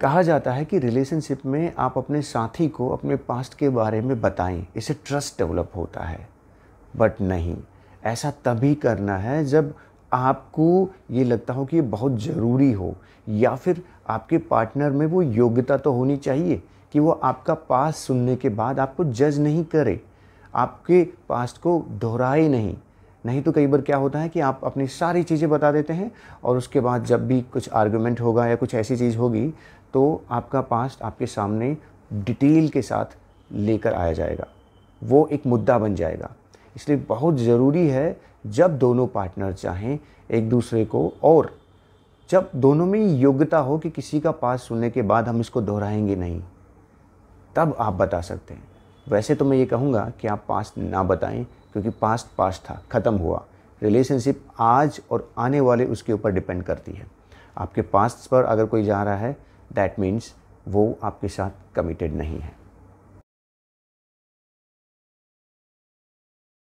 कहा जाता है कि रिलेशनशिप में आप अपने साथी को अपने पास्ट के बारे में बताएं इसे ट्रस्ट डेवलप होता है बट नहीं ऐसा तभी करना है जब आपको ये लगता हो कि ये बहुत ज़रूरी हो या फिर आपके पार्टनर में वो योग्यता तो होनी चाहिए कि वो आपका पास सुनने के बाद आपको जज नहीं करे आपके पास्ट को दोहराए नहीं नहीं तो कई बार क्या होता है कि आप अपनी सारी चीज़ें बता देते हैं और उसके बाद जब भी कुछ आर्गूमेंट होगा या कुछ ऐसी चीज़ होगी तो आपका पास्ट आपके सामने डिटेल के साथ लेकर आया जाएगा वो एक मुद्दा बन जाएगा इसलिए बहुत ज़रूरी है जब दोनों पार्टनर चाहें एक दूसरे को और जब दोनों में योग्यता हो कि किसी का पास सुनने के बाद हम इसको दोहराएंगे नहीं तब आप बता सकते हैं वैसे तो मैं ये कहूँगा कि आप पास्ट ना बताएं क्योंकि पास्ट पास्ट था ख़त्म हुआ रिलेशनशिप आज और आने वाले उसके ऊपर डिपेंड करती है आपके पास्ट पर अगर कोई जा रहा है दैट मीन्स वो आपके साथ कमिटेड नहीं है